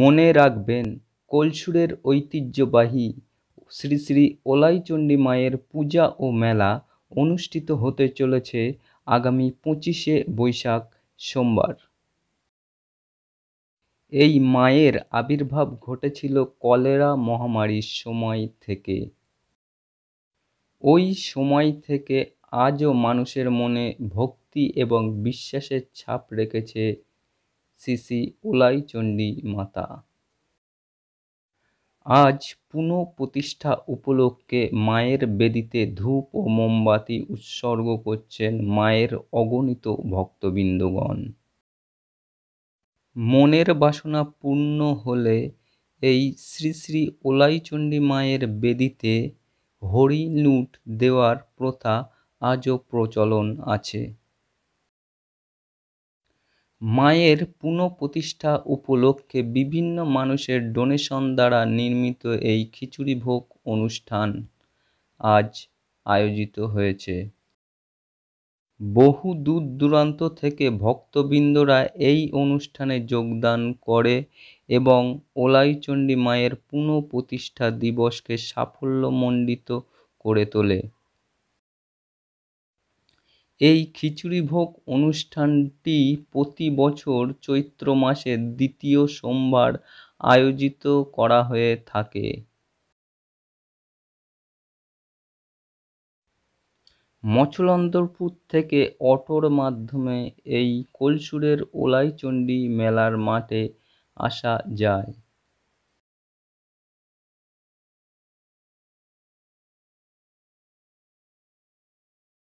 মনে রাখবেন কলসুরের ঐতিহ্যবাহী শ্রী শ্রী ওলাইচণ্ডী মায়ের পূজা ও মেলা অনুষ্ঠিত হতে চলেছে আগামী পঁচিশে বৈশাখ সোমবার এই মায়ের আবির্ভাব ঘটেছিল কলেরা মহামারীর সময় থেকে ওই সময় থেকে আজও মানুষের মনে ভক্তি এবং বিশ্বাসের ছাপ রেখেছে শ্রী উলাইচণ্ডী মাতা আজ পুনঃপ্রতিষ্ঠা উপলক্ষে মায়ের বেদিতে ধূপ ও মোমবাতি উৎসর্গ করছেন মায়ের অগণিত ভক্তবৃন্দগণ মনের বাসনা পূর্ণ হলে এই শ্রী শ্রী ওলাইচণ্ডী মায়ের বেদিতে হরি লুট দেওয়ার প্রথা আজও প্রচলন আছে মায়ের পুনঃপ্রতিষ্ঠা উপলক্ষে বিভিন্ন মানুষের ডোনেশন দ্বারা নির্মিত এই খিচুড়ি ভোগ অনুষ্ঠান আজ আয়োজিত হয়েছে বহু দূর দূরান্ত থেকে ভক্তবৃন্দরা এই অনুষ্ঠানে যোগদান করে এবং ওলাইচণ্ডী মায়ের পুনঃপ্রতিষ্ঠা দিবসকে সাফল্যমণ্ডিত করে তোলে এই খিচুড়িভোগ অনুষ্ঠানটি প্রতি বছর চৈত্র মাসের দ্বিতীয় সোমবার আয়োজিত করা হয়ে থাকে মছলন্দরপুর থেকে অটোর মাধ্যমে এই কলসুরের ওলাইচণ্ডী মেলার মাঠে আসা যায়